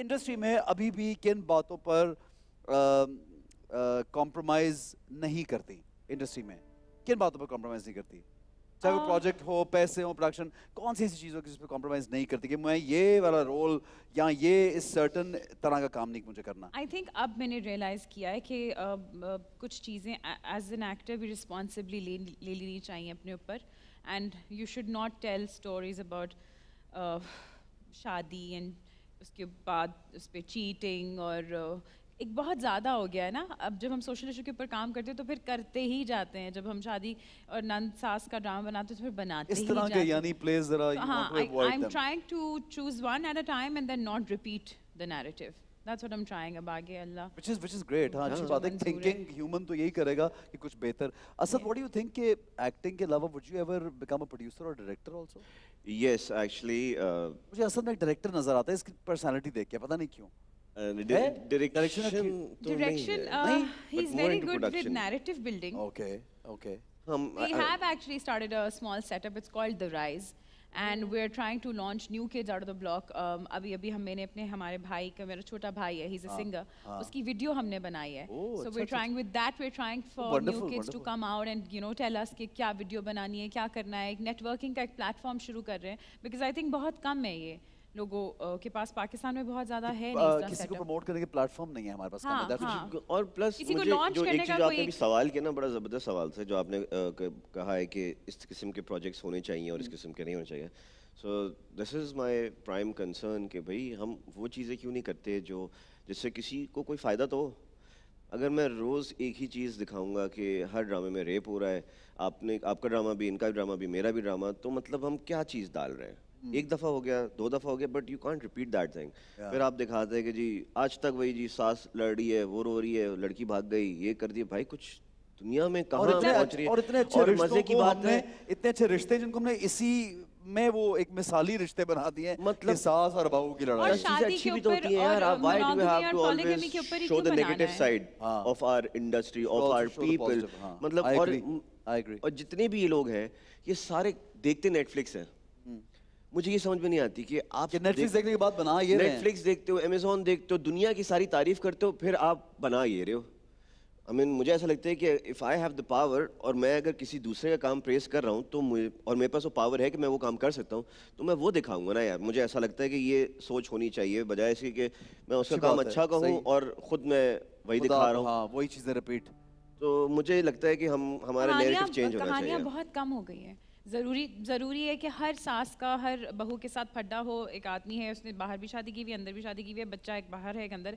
Industry में अभी भी किन बातों पर कॉम्प्रोमाइज नहीं करती इंडस्ट्री में किन बातों पर कॉम्प्रोमाइज नहीं करती चाहे वो प्रोजेक्ट हो पैसे हो प्रोडक्शन कौन सी ऐसी चीज़ों की जिसमें कॉम्प्रोमाइज नहीं करती कि मैं ये वाला रोल या ये इस सर्टन तरह का काम नहीं मुझे करना आई थिंक अब मैंने रियलाइज़ किया है कि uh, uh, कुछ चीज़ें एज एन एक्टर भी रिस्पॉन्सिबली ले लेनी चाहिए अपने ऊपर and you should not tell stories about शादी एंड उसके बाद उस पर चीटिंग और एक बहुत ज़्यादा हो गया है ना अब जब हम सोशल इशू के ऊपर काम करते हैं तो फिर करते ही जाते हैं जब हम शादी और नंद सास का ड्रामा बनाते हैं तो फिर बनाते इस तरह के यानी प्लेस जरा I am trying to choose one at a time and then not repeat the narrative That's what I'm trying abage Allah. Which is which is great. हाँ अच्छी बात है thinking human तो यही करेगा कि कुछ बेहतर. Asad, what do you think के acting के अलावा would you ever become a producer or director also? Yes, actually. Uh, मुझे असद में एक director नजर आता है इसकी personality देख के पता नहीं क्यों. Direction, direction. Uh, he's very good with narrative building. Okay, okay. Um, we I, have actually started a small setup. It's called The Rise. And we are trying to launch new kids out of the block अभी अभी हम मैंने अपने हमारे भाई का मेरा छोटा भाई है ही इज अ सिंगर उसकी वीडियो हमने बनाई है so we are trying with that we are trying for new kids to come out and you know tell us कि क्या वीडियो बनानी है क्या करना है एक नेटवर्किंग का एक प्लेटफॉर्म शुरू कर रहे हैं बिकॉज आई थिंक बहुत कम है ये लोगों के पास पाकिस्तान में बहुत ज्यादा है नहीं आ, किसी को प्रमोट करने के प्लेटफॉर्म नहीं है हमारे पास हाँ, तो हाँ। और प्लस किसी मुझे जो एक चीज आपने भी सवाल किया ना बड़ा जबरदस्त सवाल था जो आपने कहा है कि इस किस्म के प्रोजेक्ट्स होने चाहिए और इस हम्म। किस्म के नहीं होने चाहिए so this is my prime concern कि भाई हम वो चीज़ें क्यों नहीं करते जो जिससे किसी को कोई फ़ायदा तो अगर मैं रोज़ एक ही चीज़ दिखाऊंगा कि हर ड्रामे में रेप हो रहा है आपने आपका ड्रामा भी इनका भी ड्रामा भी मेरा भी ड्रामा तो मतलब हम क्या चीज़ डाल रहे हैं hmm. एक दफ़ा हो गया दो दफ़ा हो गया but you can't repeat that thing फिर आप दिखाते हैं कि जी आज तक वही जी सास लड़ रही है वो रो रही है लड़की भाग गई ये कर दी भाई कुछ दुनिया में कहा और इतने अच्छे रिश्ते जिनको हमने इसी में वो एक मिसाली रिश्ते बना दिए मतलब सास और बहू की लड़ाई अच्छी भी तो होती है यार आप have to always show the negative side of industry of people मतलब और आई एग्री और जितने भी ये लोग हैं ये सारे देखते नेटफ्लिक्स है हम्म। मुझे ये समझ में नहीं आती कि आप नेटफ्लिक्स देखने के बाद बना ये नेटफ्लिक्स देखते हो अमेजोन देखते हो दुनिया की सारी तारीफ करते हो फिर आप बना ये रहे हो आई मीन मुझे ऐसा लगता है कि if I have the power और मैं अगर किसी दूसरे का काम प्रेस कर रहा हूँ तो मुझे और मेरे पास वो पावर है कि मैं वो काम कर सकता हूँ तो मैं वो दिखाऊंगा ना यार मुझे ऐसा लगता है कि ये सोच होनी चाहिए बजाय इसके कि मैं उसका काम अच्छा कहूँ और ख़ुद मैं वही दिखा रहा हूँ हाँ, वही चीज़ें रिपीट तो मुझे लगता है कि हम हमारा नेरेटिव चेंज होना चाहिए बहुत कम हो गई है ज़रूरी ज़रूरी है कि हर सास का हर बहू के साथ फड्डा हो एक आदमी है उसने बाहर भी शादी की हुई अंदर भी शादी की हुई है बच्चा एक बाहर है एक अंदर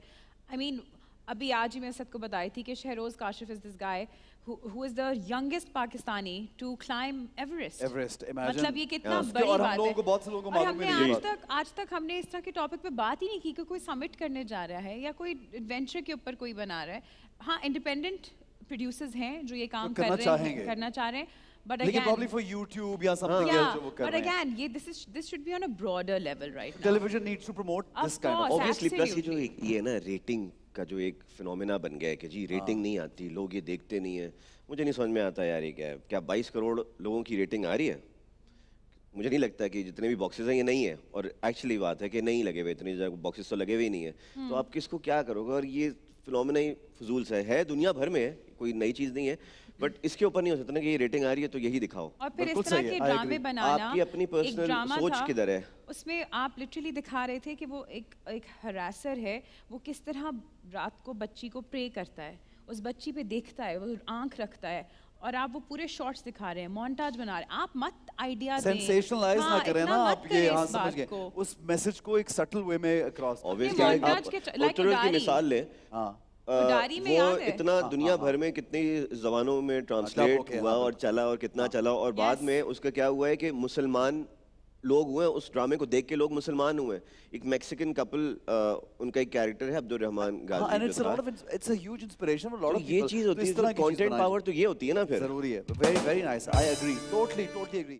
आई I मीन mean, अभी आज ही मैं सबको बताई थी कि Shahroz Kashif is this guy who is the youngest Pakistani to climb Everest. Everest, imagine. मतलब ये कितना yes. बड़ी और बात हम लोगों को बहुत से लोगों को मालूम नहीं आज तक आज तक हमने इस तरह के टॉपिक पे बात ही नहीं की कि कोई समिट करने जा रहा है या कोई एडवेंचर के ऊपर कोई बना रहा है हाँ इंडिपेंडेंट प्रोड्यूसर्स हैं जो ये काम कर रहे हैं करना चाह रहे हैं But again, probably for YouTube या something yeah, else. But again, ये this is this should be on a broader level right now. Television needs to promote of this kind of. Obviously, plus ये जो ये ना rating का जो एक phenomena बन गया है कि जी रेटिंग हाँ। नहीं आती लोग ये देखते नहीं है मुझे नहीं समझ में आता यार ये क्या है क्या बाईस करोड़ लोगों की रेटिंग आ रही है मुझे नहीं लगता कि जितने भी बॉक्सेस हैं ये नहीं है और एक्चुअली बात है कि नहीं लगे हुए इतने ज़्यादा बॉक्सेस तो लगे हुए ही नहीं है हम्म। तो आप किसको क्या करोगे और ये फिनोमिना ही फजूल सा है दुनिया भर में है कोई नई चीज़ नहीं है बट इसके ऊपर नहीं हो सकता ना कि ये रेटिंग आ रही है तो यही दिखाओ और फिर इस तरह के ड्रामे बनाना आपकी अपनी पर्सनल सोच किधर है उसमें आप लिटरली दिखा रहे थे कि वो एक एक हरासर है वो किस तरह रात को बच्ची को प्रे करता है उस बच्ची पे देखता है वो आंख रखता है और आप वो पूरे शॉट्स दिखा रहे हैं मोन्टाज बना रहे हैं आप मत आइडिया सेंसेशनलाइज हाँ, ना करें ना आप ये हाँ समझ गए उस मैसेज को एक सटल वे में क्रॉस ऑब्वियसली आप की मिसाल ले हां वो इतना हाँ, दुनिया हाँ, हाँ, भर में कितनी जबानों में ट्रांसलेट हाँ, हुआ हाँ, और चला और कितना चला और बाद में उसका क्या हुआ है कि मुसलमान लोग हुए उस ड्रामे को देख के लोग मुसलमान हुए एक मैक्सिकन कपल उनका एक कैरेक्टर है अब्दुल रहमान हाँ, गाजी तो ये चीज तो होती है कंटेंट पावर तो ये होती है ना फिर जरूरी है very very nice I agree totally totally agree